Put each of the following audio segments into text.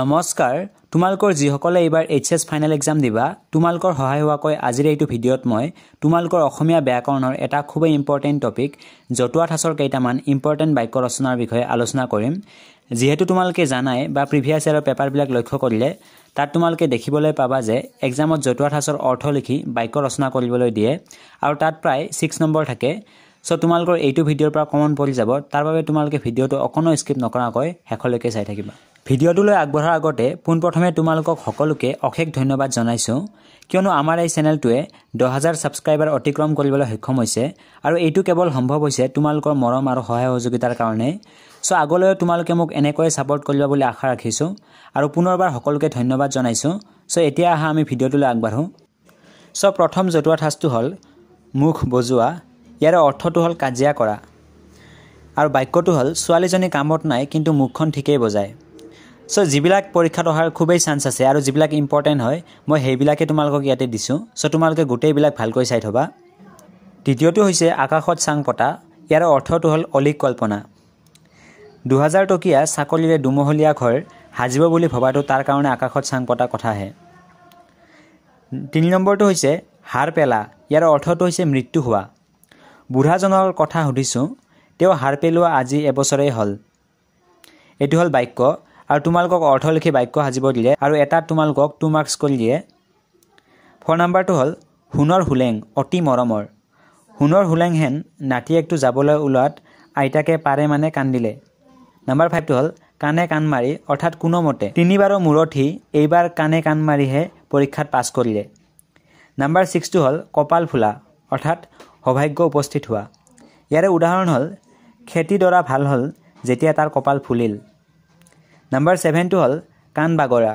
নমস্কাৰ তোমালোকৰ যিসকলে এইবাৰ এইচ এছ ফাইনেল এক্সাম দিবা তোমালোকৰ সহায় হোৱাকৈ আজিৰ এইটো ভিডিঅ'ত মই তোমালোকৰ অসমীয়া ব্যাকৰণৰ এটা খুবেই ইম্পৰ্টেণ্ট টপিক জতুৱা ঠাঁচৰ কেইটামান ইম্পৰ্টেণ্ট বাক্য ৰচনাৰ বিষয়ে আলোচনা কৰিম যিহেতু তোমালোকে জানাই বা প্ৰিভিয়াছ ইয়েৰৰ পেপাৰবিলাক লক্ষ্য কৰিলে তাত তোমালোকে দেখিবলৈ পাবা যে এক্সামত জতুৱা ঠাঁচৰ অৰ্থ লিখি বাক্য ৰচনা কৰিবলৈ দিয়ে আৰু তাত প্ৰায় ছিক্স নম্বৰ থাকে চ' তোমালোকৰ এইটো ভিডিঅ'ৰ পৰা কমন পৰি যাব তাৰ বাবে তোমালোকে ভিডিঅ'টো অকণো স্কিপ নকৰাকৈ শেষলৈকে চাই থাকিবা ভিডিঅ'টোলৈ আগবঢ়াৰ আগতে পোনপ্ৰথমে তোমালোকক সকলোকে অশেষ ধন্যবাদ জনাইছোঁ কিয়নো আমাৰ এই চেনেলটোৱে দহ হাজাৰ ছাবস্ক্ৰাইবাৰ অতিক্ৰম কৰিবলৈ সক্ষম হৈছে আৰু এইটো কেৱল সম্ভৱ হৈছে তোমালোকৰ মৰম আৰু সহায় সহযোগিতাৰ কাৰণে চ' আগলৈও তোমালোকে মোক এনেকৈয়ে ছাপৰ্ট কৰিবা বুলি আশা ৰাখিছোঁ আৰু পুনৰবাৰ সকলোকে ধন্যবাদ জনাইছোঁ চ' এতিয়া আহা আমি ভিডিঅ'টোলৈ আগবাঢ়োঁ চ' প্ৰথম জতুৱা ঠাঁচটো হ'ল মুখ বজোৱা ইয়াৰে অৰ্থটো হ'ল কাজিয়া কৰা আৰু বাক্যটো হ'ল ছোৱালীজনী কামত নাই কিন্তু মুখখন ঠিকেই বজায় চ' যিবিলাক পৰীক্ষাত অহাৰ খুবেই চান্স আছে আৰু যিবিলাক ইম্পৰ্টেণ্ট হয় মই সেইবিলাকে তোমালোকক ইয়াতে দিছোঁ চ' তোমালোকে গোটেইবিলাক ভালকৈ চাই থ'বা তৃতীয়টো হৈছে আকাশত চাং পতা ইয়াৰ অৰ্থটো হ'ল অলিক কল্পনা দুহেজাৰ টকীয়া চাকৰিৰে দুমহলীয়া ঘৰ সাজিব বুলি ভবাটো তাৰ কাৰণে আকাশত চাং পতা কথাহে তিনি নম্বৰটো হৈছে হাড় পেলা ইয়াৰ অৰ্থটো হৈছে মৃত্যু হোৱা বুঢ়াজনৰ কথা সুধিছোঁ তেওঁ হাড় পেলোৱা আজি এবছৰেই হ'ল এইটো হ'ল বাক্য আৰু তোমালোকক অৰ্থ লিখি বাক্য সাজিব দিলে আৰু এটা তোমালোকক টু মাৰ্কছ কৰি দিয়ে ফোন নাম্বাৰটো হ'ল সোণৰ হুলেং অতি মৰমৰ সোণৰ হুলেংহেন নাতিয়েকটো যাবলৈ ওলোৱাত আইতাকে পাৰে মানে কান্দিলে নাম্বাৰ ফাইভটো হ'ল কাণে কাণ মাৰি অৰ্থাৎ কোনোমতে তিনিবাৰৰ সি এইবাৰ কাণে কাণ মাৰিহে পৰীক্ষাত পাছ কৰিলে নাম্বাৰ ছিক্সটো হ'ল কপাল ফুলা অৰ্থাৎ সৌভাগ্য উপস্থিত হোৱা ইয়াৰে উদাহৰণ হ'ল খেতিডৰা ভাল হ'ল যেতিয়া তাৰ কপাল ফুলিল নাম্বাৰ ছেভেনটো হ'ল কাণ বাগৰা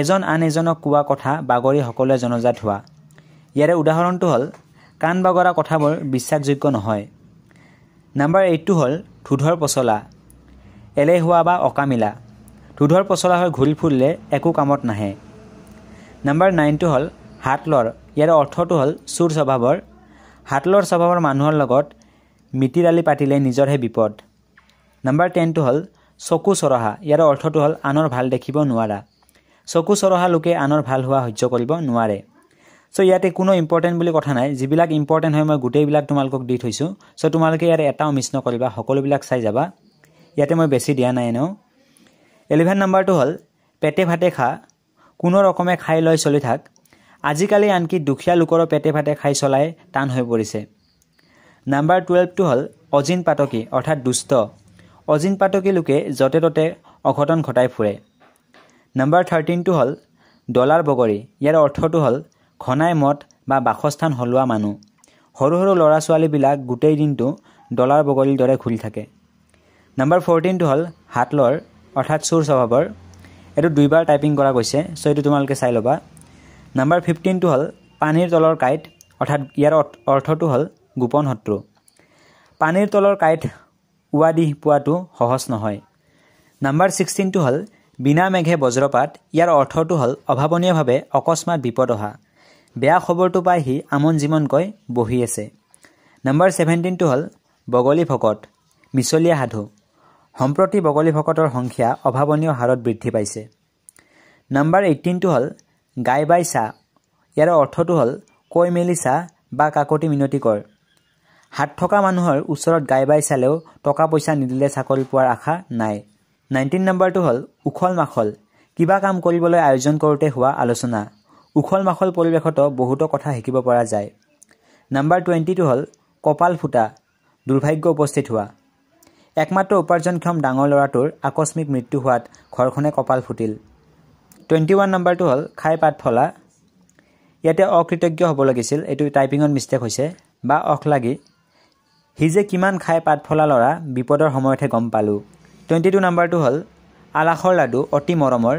এজন আন এজনক কোৱা কথা বাগৰি সকলোৱে জনজাত হোৱা ইয়াৰে উদাহৰণটো হ'ল কাণ বাগৰা কথাবোৰ বিশ্বাসযোগ্য নহয় নাম্বাৰ এইটটো হ'ল ধুধৰ পচলা এলেহুৱা বা অকামিলা ধুধৰ পচলা হৈ ঘূৰি ফুৰিলে একো কামত নাহে নাম্বাৰ নাইনটো হ'ল হাতলৰ ইয়াৰে অৰ্থটো হ'ল চোৰ স্বভাৱৰ হাতলৰ স্বভাৱৰ মানুহৰ লগত মিতিৰালি পাতিলে নিজৰহে বিপদ নাম্বাৰ টেনটো হ'ল চকু চৰহা ইয়াৰ অৰ্থটো হ'ল আনৰ ভাল দেখিব নোৱাৰা চকু চৰহা লোকে আনৰ ভাল হোৱা সহ্য কৰিব নোৱাৰে চ' ইয়াতে কোনো ইম্পৰ্টেণ্ট বুলি কথা নাই যিবিলাক ইম্পৰ্টেণ্ট হয় মই গোটেইবিলাক তোমালোকক দি থৈছোঁ চ' তোমালোকে ইয়াৰ এটাও মিছ নকৰিবা সকলোবিলাক চাই যাবা ইয়াতে মই বেছি দিয়া নাই এনেও এলিভেন নাম্বাৰটো হ'ল পেটে ভাতে খা কোনো ৰকমে খাই লৈ চলি থাক আজিকালি আনকি দুখীয়া লোকৰ পেটে ভাতে খাই চলাই টান হৈ পৰিছে নাম্বাৰ টুৱেলভটো হ'ল অজিন পাতকী অৰ্থাৎ দুষ্ট অজিন পাতকী লোকে য'তে ত'তে অঘটন ঘটাই ফুৰে নাম্বাৰ থাৰ্টিনটো হ'ল ডলাৰ বগৰী ইয়াৰ অৰ্থটো হ'ল ঘনাই মদ বা বাসস্থান সলোৱা মানুহ সৰু সৰু ল'ৰা ছোৱালীবিলাক গোটেই দিনটো ডলাৰ বগৰীৰ দৰে ঘূৰি থাকে নাম্বাৰ ফৰ্টিনটো হ'ল হাতলৰ অৰ্থাৎ চোৰ স্বভাৱৰ এইটো দুইবাৰ টাইপিং কৰা গৈছে চ' এইটো তোমালোকে চাই ল'বা নাম্বাৰ ফিফটিনটো হ'ল পানীৰ তলৰ কাঁইট অৰ্থাৎ ইয়াৰ অৰ্থটো হ'ল গোপন শত্ৰু পানীৰ তলৰ কাঁইট উৱাদিহ পোৱাটো সহজ নহয় নাম্বাৰ ছিক্সটিনটো হ'ল বিনা মেঘে বজ্ৰপাত ইয়াৰ অৰ্থটো হ'ল অভাৱনীয়ভাৱে অকস্মাত বিপদ অহা বেয়া খবৰটো পাই সি আমন জীৱনকৈ বহি আছে নাম্বাৰ ছেভেণ্টিনটো হ'ল বগলী ভকত মিছলীয়া সাধু সম্প্ৰতি বগলী ভকতৰ সংখ্যা অভাৱনীয় হাৰত বৃদ্ধি পাইছে নাম্বাৰ এইটিনটো হ'ল গাই বাই চাহ ইয়াৰ অৰ্থটো হ'ল কৈ মেলি চাহ বা কাকতি মিনতি কৰ হাত থকা মানুহৰ ওচৰত গাই বাই চালেও টকা পইচা নিদিলে চাকৰি পোৱাৰ আশা নাই নাইণ্টিন নম্বৰটো হ'ল উখল মাখল কিবা কাম কৰিবলৈ আয়োজন কৰোঁতে হোৱা আলোচনা উখল মাখল পৰিৱেশতো বহুতো কথা শিকিব পৰা যায় নাম্বাৰ টুৱেণ্টিটো হ'ল কপাল ফুটা দুৰ্ভাগ্য উপস্থিত হোৱা একমাত্ৰ উপাৰ্জনক্ষম ডাঙৰ ল'ৰাটোৰ আকস্মিক মৃত্যু হোৱাত ঘৰখনে কপাল ফুটিল টুৱেণ্টি ওৱান নম্বৰটো হ'ল খাই পাত ফলা ইয়াতে অকৃতজ্ঞ হ'ব লাগিছিল এইটো টাইপিঙত মিষ্টেক হৈছে বা অখ লাগি সি যে কিমান খাই পাত ফলা ল'ৰা বিপদৰ সময়তহে গম পালোঁ টুৱেণ্টি টু নাম্বাৰটো হ'ল আলাসৰ লাডু অতি মৰমৰ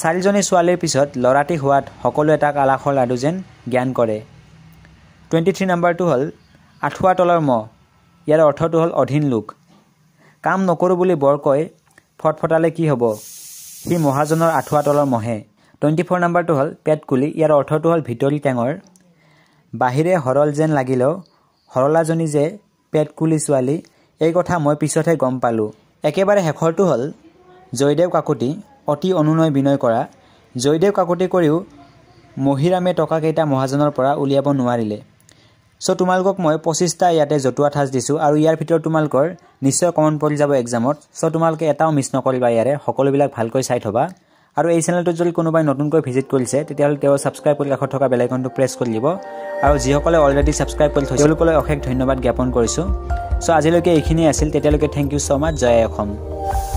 চাৰিজনী ছোৱালীৰ পিছত ল'ৰাটি হোৱাত সকলোৱে তাক আলাসৰ লাডু যেন জ্ঞান কৰে টুৱেণ্টি থ্ৰী নাম্বাৰটো হ'ল আঁঠুৱা তলৰ মহ ইয়াৰ অৰ্থটো হ'ল অধীন লোক কাম নকৰোঁ বুলি বৰ কয় ফটফটালে কি হ'ব সি মহাজনৰ আঁঠুৱা তলৰ মহে টুৱেণ্টি ফ'ৰ নাম্বাৰটো হ'ল পেট কুলি ইয়াৰ অৰ্থটো হ'ল ভিতৰি টেঙৰ বাহিৰে সৰল যেন লাগিলেও সৰলাজনী যে পেট কুলি ছোৱালী এই কথা মই পিছতহে গম পালোঁ একেবাৰে শেষৰটো হ'ল জয়দেৱ কাকতি অতি অনুনয় বিনয় কৰা জয়দেৱ কাকতি কৰিও মহিৰামে টকাকেইটা মহাজনৰ পৰা উলিয়াব নোৱাৰিলে চ' তোমালোকক মই পঁচিছটা ইয়াতে জতুৱা ঠাঁচ দিছোঁ আৰু ইয়াৰ ভিতৰত তোমালোকৰ নিশ্চয় কমন পৰি যাব এক্সামত চ' তোমালোকে এটাও মিছ নকৰিবা ইয়াৰে সকলোবিলাক ভালকৈ চাই থ'বা আৰু এই চেনেলটোত যদি কোনোবাই নতুনকৈ ভিজিট কৰিছে তেতিয়াহ'লে তেওঁ ছাবস্ক্ৰাইব কৰি কাষত থকা বেলাইকনটো প্ৰেছ কৰি দিব আৰু যিসকলে অলৰেডি ছাবস্ক্ৰাইব কৰি থৈছে তেওঁলোকলৈ অশেষ ধন্যবাদ জ্ঞাপন কৰিছোঁ চ' আজিলৈকে এইখিনিয়ে আছিল তেতিয়ালৈকে থেংক ইউ ছ' মাছ জয় অসম